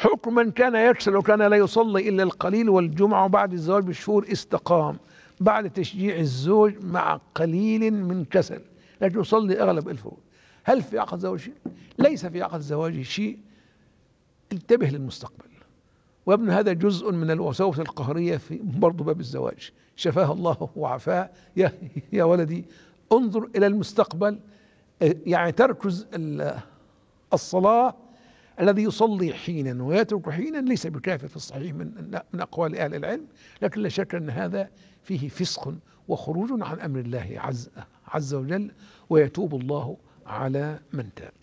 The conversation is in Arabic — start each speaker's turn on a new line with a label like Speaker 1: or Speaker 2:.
Speaker 1: حكما كان يكسل وكان لا يصلي إلا القليل والجمعة بعد الزواج بشهور استقام بعد تشجيع الزوج مع قليل من كسل لكن يصلي أغلب الفروض هل في عقد زواج شيء؟ ليس في عقد زواج شيء انتبه للمستقبل وابن هذا جزء من الوساوس القهرية في برضه باب الزواج شفاه الله وعفاه يا, يا ولدي انظر إلى المستقبل يعني تركز الصلاة الذي يصلي حينا ويترك حينا ليس بكافر في الصحيح من, من أقوال أهل العلم لكن لا شك أن هذا فيه فسق وخروج عن أمر الله عز, عز وجل ويتوب الله على من تاب